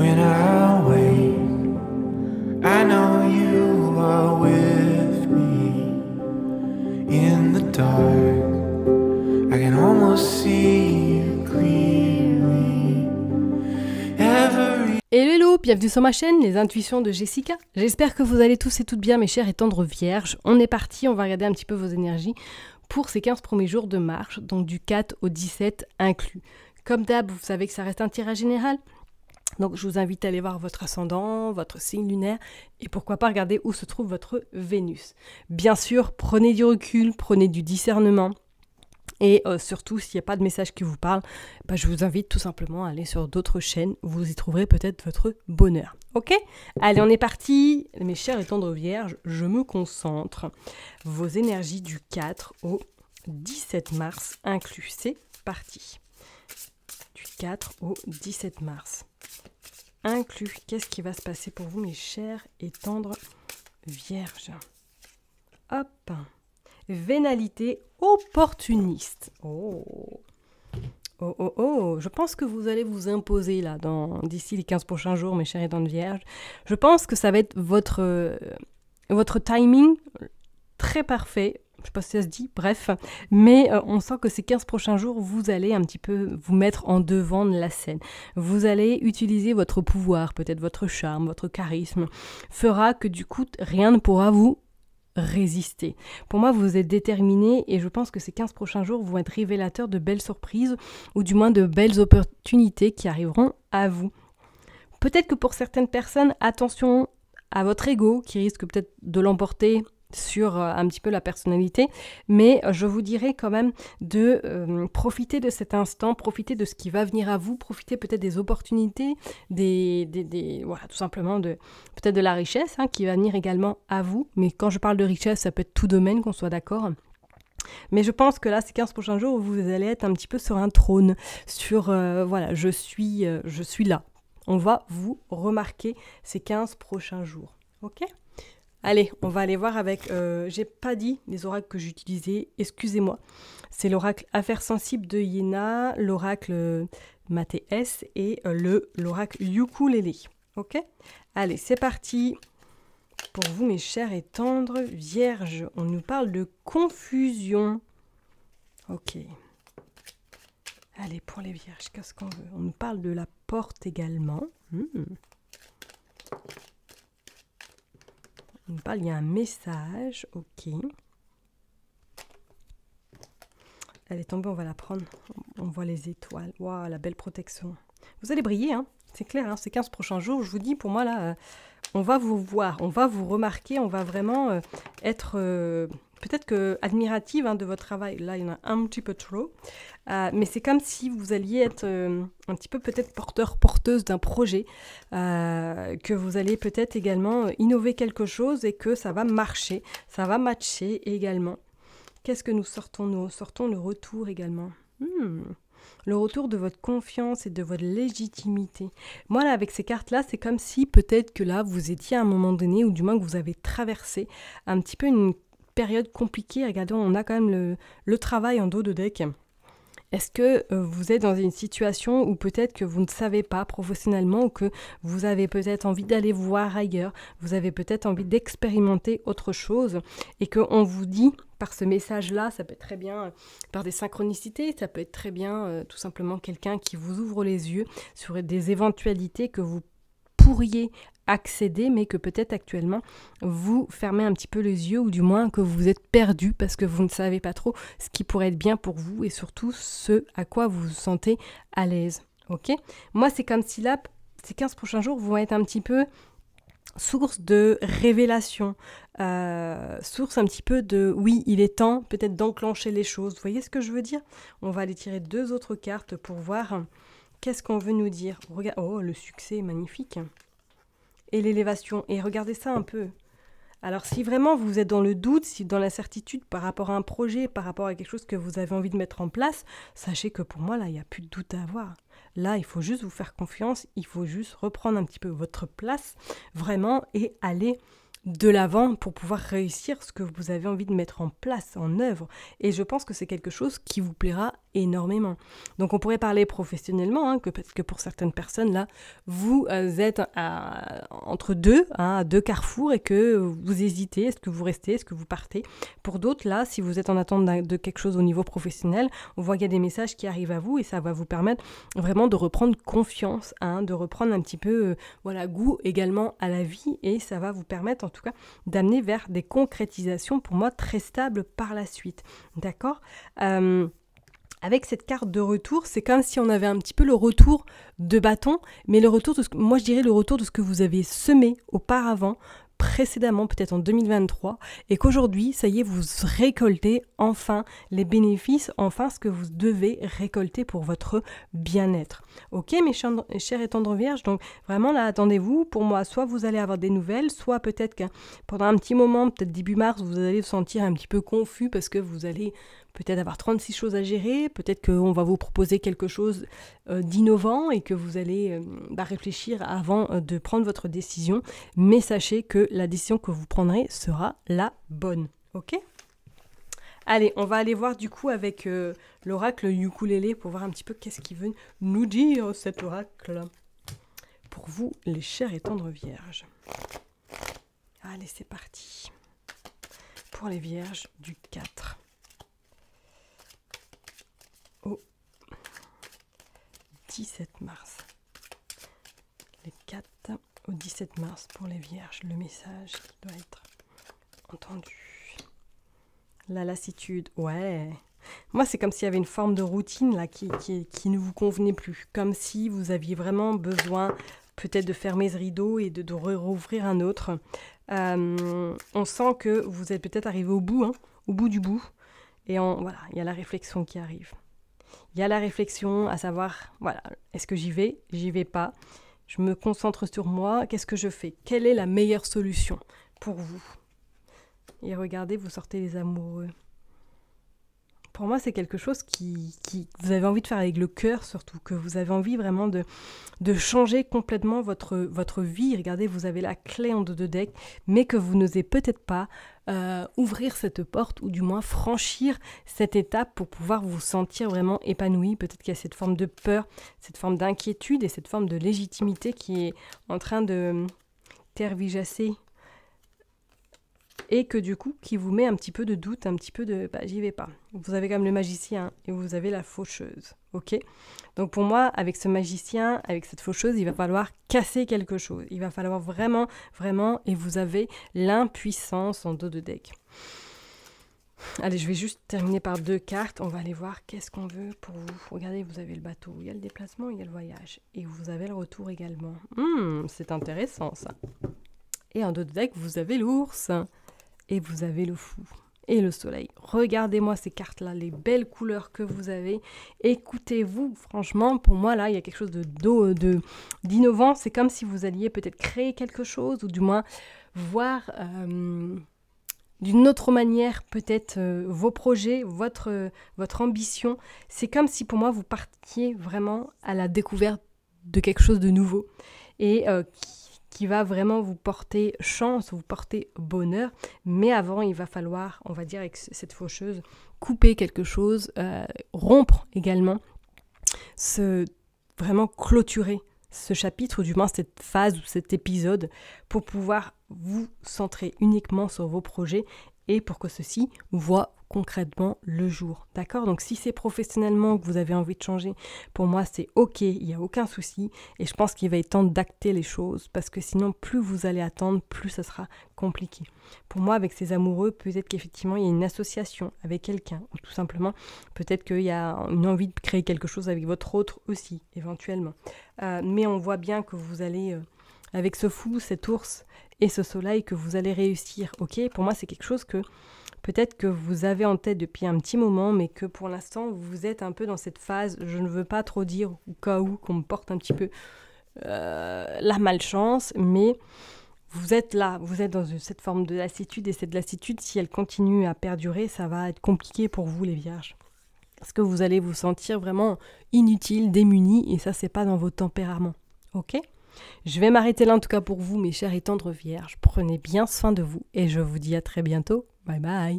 hello, bienvenue sur ma chaîne Les Intuitions de Jessica. J'espère que vous allez tous et toutes bien, mes chers et tendres vierges. On est parti, on va regarder un petit peu vos énergies pour ces 15 premiers jours de marche, donc du 4 au 17 inclus. Comme d'hab, vous savez que ça reste un tirage général. Donc je vous invite à aller voir votre ascendant, votre signe lunaire et pourquoi pas regarder où se trouve votre Vénus. Bien sûr, prenez du recul, prenez du discernement. Et euh, surtout, s'il n'y a pas de message qui vous parle, bah, je vous invite tout simplement à aller sur d'autres chaînes. Vous y trouverez peut-être votre bonheur. Ok Allez, on est parti. Mes chères et tendres vierges, je me concentre. Vos énergies du 4 au 17 mars inclus. C'est parti. Du 4 au 17 mars inclus. Qu'est-ce qui va se passer pour vous, mes chers et tendres vierges Hop Vénalité opportuniste. Oh Oh oh, oh. je pense que vous allez vous imposer là dans d'ici les 15 prochains jours mes chers et tendres vierges. Je pense que ça va être votre euh, votre timing très parfait je sais pas si ça se dit, bref, mais euh, on sent que ces 15 prochains jours, vous allez un petit peu vous mettre en devant de la scène. Vous allez utiliser votre pouvoir, peut-être votre charme, votre charisme, fera que du coup, rien ne pourra vous résister. Pour moi, vous êtes déterminé et je pense que ces 15 prochains jours vont être révélateurs de belles surprises ou du moins de belles opportunités qui arriveront à vous. Peut-être que pour certaines personnes, attention à votre ego qui risque peut-être de l'emporter sur euh, un petit peu la personnalité, mais euh, je vous dirais quand même de euh, profiter de cet instant, profiter de ce qui va venir à vous, profiter peut-être des opportunités, des, voilà, tout simplement de peut-être de la richesse hein, qui va venir également à vous. Mais quand je parle de richesse, ça peut être tout domaine, qu'on soit d'accord. Mais je pense que là, ces 15 prochains jours, vous allez être un petit peu sur un trône, sur voilà, je suis, je suis là. On va vous remarquer ces 15 prochains jours. OK Allez, on va aller voir avec. Euh, j'ai pas dit les oracles que j'utilisais, excusez-moi. C'est l'oracle Affaires sensibles de Yéna, l'oracle euh, Mathéès et euh, le l'oracle Ukulélé. Ok Allez, c'est parti Pour vous, mes chers et tendres vierges, on nous parle de confusion. Ok. Allez, pour les vierges, qu'est-ce qu'on veut On nous parle de la porte également. Hmm. il y a un message, ok. Elle est tombée, on va la prendre. On voit les étoiles. Waouh, la belle protection. Vous allez briller, hein c'est clair, hein ces 15 prochains jours, je vous dis, pour moi, là, euh, on va vous voir, on va vous remarquer, on va vraiment euh, être euh, peut-être que admirative hein, de votre travail. Là, il y en a un petit peu trop. Euh, mais c'est comme si vous alliez être euh, un petit peu peut-être porteur, porteuse d'un projet, euh, que vous allez peut-être également innover quelque chose et que ça va marcher, ça va matcher également. Qu'est-ce que nous sortons Nous sortons le retour également. Hmm. le retour de votre confiance et de votre légitimité. Moi, là, avec ces cartes-là, c'est comme si peut-être que là, vous étiez à un moment donné, ou du moins que vous avez traversé un petit peu une période compliquée, on a quand même le, travail en dos de deck. Est-ce que euh, vous êtes dans une situation où peut-être que vous ne savez pas professionnellement que vous avez peut-être envie d'aller voir ailleurs, vous avez peut-être envie d'expérimenter autre chose et qu'on vous dit par ce message-là, ça peut être très bien euh, par des synchronicités, ça peut être très bien euh, tout simplement quelqu'un qui vous ouvre les yeux sur des éventualités que vous pourriez accéder, mais que peut-être actuellement vous fermez un petit peu les yeux ou du moins que vous êtes perdu parce que vous ne savez pas trop ce qui pourrait être bien pour vous et surtout ce à quoi vous vous sentez à l'aise. Ok Moi, c'est comme si là, ces 15 prochains jours vont être un petit peu source de révélation, euh, source un petit peu de oui, il est temps peut-être d'enclencher les choses. Vous voyez ce que je veux dire On va aller tirer deux autres cartes pour voir Qu'est-ce qu'on veut nous dire Oh, le succès est magnifique. Et l'élévation. Et regardez ça un peu. Alors si vraiment vous êtes dans le doute, si dans l'incertitude par rapport à un projet, par rapport à quelque chose que vous avez envie de mettre en place, sachez que pour moi, là, il n'y a plus de doute à avoir. Là, il faut juste vous faire confiance, il faut juste reprendre un petit peu votre place, vraiment, et aller de l'avant pour pouvoir réussir ce que vous avez envie de mettre en place, en œuvre. Et je pense que c'est quelque chose qui vous plaira énormément. Donc on pourrait parler professionnellement, hein, que, parce que pour certaines personnes, là, vous euh, êtes entre deux, hein, deux carrefours, et que vous hésitez, est-ce que vous restez, est-ce que vous partez. Pour d'autres, là, si vous êtes en attente de quelque chose au niveau professionnel, on voit qu'il y a des messages qui arrivent à vous, et ça va vous permettre vraiment de reprendre confiance, hein, de reprendre un petit peu euh, voilà, goût également à la vie, et ça va vous permettre en tout cas d'amener vers des concrétisations, pour moi, très stables par la suite. D'accord euh, avec cette carte de retour, c'est comme si on avait un petit peu le retour de bâton, mais le retour de ce que, moi je dirais le retour de ce que vous avez semé auparavant, précédemment, peut-être en 2023, et qu'aujourd'hui, ça y est, vous récoltez enfin les bénéfices, enfin ce que vous devez récolter pour votre bien-être. Ok, mes chers et tendres vierges, donc vraiment là, attendez-vous. Pour moi, soit vous allez avoir des nouvelles, soit peut-être que pendant un petit moment, peut-être début mars, vous allez vous sentir un petit peu confus parce que vous allez peut-être avoir 36 choses à gérer, peut-être qu'on va vous proposer quelque chose euh, d'innovant et que vous allez euh, bah, réfléchir avant euh, de prendre votre décision, mais sachez que la décision que vous prendrez sera la bonne. Ok Allez, on va aller voir du coup avec l'oracle ukulélé pour voir un petit peu qu'est-ce qu'il veut nous dire cet oracle. Pour vous, les chères et tendres vierges. Allez, c'est parti. Pour les vierges du 4. 17 mars. Les 4 au 17 mars pour les vierges, le message doit être entendu. La lassitude, ouais. Moi, c'est comme s'il y avait une forme de routine là qui, qui, ne vous convenait plus. Comme si vous aviez vraiment besoin peut-être de fermer ce rideau et de, de rouvrir un autre. Euh, on sent que vous êtes peut-être arrivé au bout, hein, au bout du bout. Et voilà, il y a la réflexion qui arrive. Il y a la réflexion, à savoir, voilà, est-ce que j'y vais, j'y vais pas Je me concentre sur moi, qu'est-ce que je fais Quelle est la meilleure solution pour vous Et regardez, vous sortez les amoureux pour moi, c'est quelque chose qui, vous avez envie de faire avec le cœur surtout, que vous avez envie vraiment de, changer complètement votre, votre vie. Regardez, vous avez la clé en deux de deck, mais que vous n'osez peut-être pas euh, ouvrir cette porte ou du moins franchir cette étape pour pouvoir vous sentir vraiment épanoui. Peut-être qu'il y a cette forme de peur, cette forme d'inquiétude et cette forme de légitimité qui est en train de tervijasser et que du coup qui vous met un petit peu de doute, un petit peu de bah, j'y vais pas. Vous avez quand même le magicien et vous avez la faucheuse, ok Donc pour moi, avec ce magicien, avec cette faucheuse, il va falloir casser quelque chose. Il va falloir vraiment, vraiment, et vous avez l'impuissance en dos de deck. Allez, je vais juste terminer par deux cartes. On va aller voir qu'est-ce qu'on veut pour vous. Regardez, vous avez le bateau, il y a le déplacement, il y a le voyage. Et vous avez le retour également. Hum, c'est intéressant ça. Et en dos de deck, vous avez l'ours et vous avez le fou et le soleil. Regardez-moi ces cartes-là, les belles couleurs que vous avez. Écoutez-vous, franchement, pour moi, là, il y a quelque chose de d'innovant. C'est comme si vous alliez peut-être créer quelque chose, ou du moins voir euh, d'une autre manière peut-être euh, vos projets, votre, votre ambition. C'est comme si pour moi, vous partiez vraiment à la découverte de quelque chose de nouveau et euh, qui qui va vraiment vous porter chance, vous porter bonheur. Mais avant, il va falloir, on va dire avec cette faucheuse, couper quelque chose, euh, rompre également, se vraiment clôturer ce chapitre, ou du moins cette phase ou cet épisode, pour pouvoir vous centrer uniquement sur vos projets et pour que ceci voit concrètement le jour. D'accord Donc si c'est professionnellement que vous avez envie de changer, pour moi c'est ok, il n'y a aucun souci. Et je pense qu'il va être temps d'acter les choses parce que sinon plus vous allez attendre, plus ça sera compliqué. Pour moi avec ces amoureux, peut-être qu'effectivement il y a une association avec quelqu'un ou tout simplement peut-être qu'il y a une envie de créer quelque chose avec votre autre aussi, éventuellement. Euh, mais on voit bien que vous allez... Euh, avec ce fou, cet ours et ce soleil que vous allez réussir, ok Pour moi, c'est quelque chose que peut-être que vous avez en tête depuis un petit moment, mais que pour l'instant, vous êtes un peu dans cette phase, je ne veux pas trop dire, au cas où, qu'on me porte un petit peu euh, la malchance, mais vous êtes là, vous êtes dans cette forme de lassitude, et cette lassitude, si elle continue à perdurer, ça va être compliqué pour vous, les vierges. Parce que vous allez vous sentir vraiment inutile, démunie, et ça, c'est pas dans vos tempéraments, Ok je vais m'arrêter là en tout cas pour vous, mes chères et tendres vierges. Prenez bien soin de vous et je vous dis à très bientôt. Bye bye